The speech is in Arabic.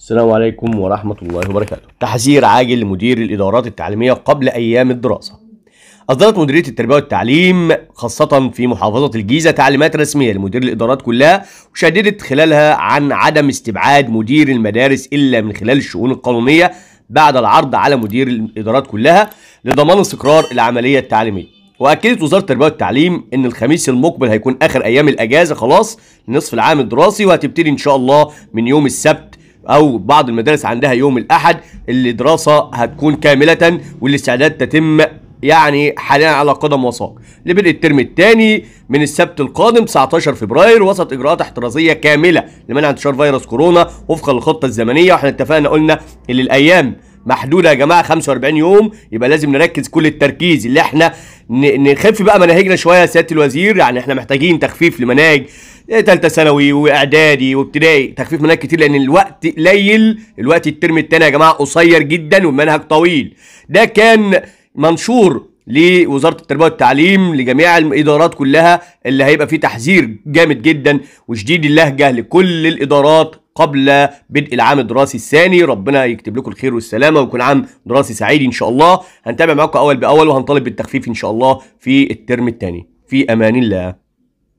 السلام عليكم ورحمة الله وبركاته تحذير عاجل لمدير الإدارات التعليمية قبل أيام الدراسة أصدرت مديرية التربية والتعليم خاصة في محافظة الجيزة تعليمات رسمية لمدير الإدارات كلها وشددت خلالها عن عدم استبعاد مدير المدارس إلا من خلال الشؤون القانونية بعد العرض على مدير الإدارات كلها لضمان استقرار العملية التعليمية واكدت وزاره التربيه والتعليم ان الخميس المقبل هيكون اخر ايام الاجازه خلاص نصف العام الدراسي وهتبتدي ان شاء الله من يوم السبت او بعض المدارس عندها يوم الاحد اللي دراسه هتكون كامله والاستعداد تتم يعني حاليا على قدم وساق لبدء الترم الثاني من السبت القادم 19 فبراير وسط اجراءات احترازيه كامله لمنع انتشار فيروس كورونا وفقا للخطه الزمنيه واحنا اتفقنا قلنا ان الايام محدوده يا جماعه 45 يوم يبقى لازم نركز كل التركيز اللي احنا نخف بقى مناهجنا شويه يا سياده الوزير يعني احنا محتاجين تخفيف لمناهج ثالثه ثانوي واعدادي وابتدائي تخفيف مناهج كتير لان الوقت قليل الوقت الترم الثاني يا جماعه قصير جدا والمنهج طويل ده كان منشور لوزاره التربيه والتعليم لجميع الادارات كلها اللي هيبقى فيه تحذير جامد جدا وشديد اللهجه لكل الادارات قبل بدء العام الدراسي الثاني ربنا يكتب لكم الخير والسلامه ويكون عام دراسي سعيد ان شاء الله هنتابع معاكم اول باول وهنطالب بالتخفيف ان شاء الله في الترم الثاني في امان الله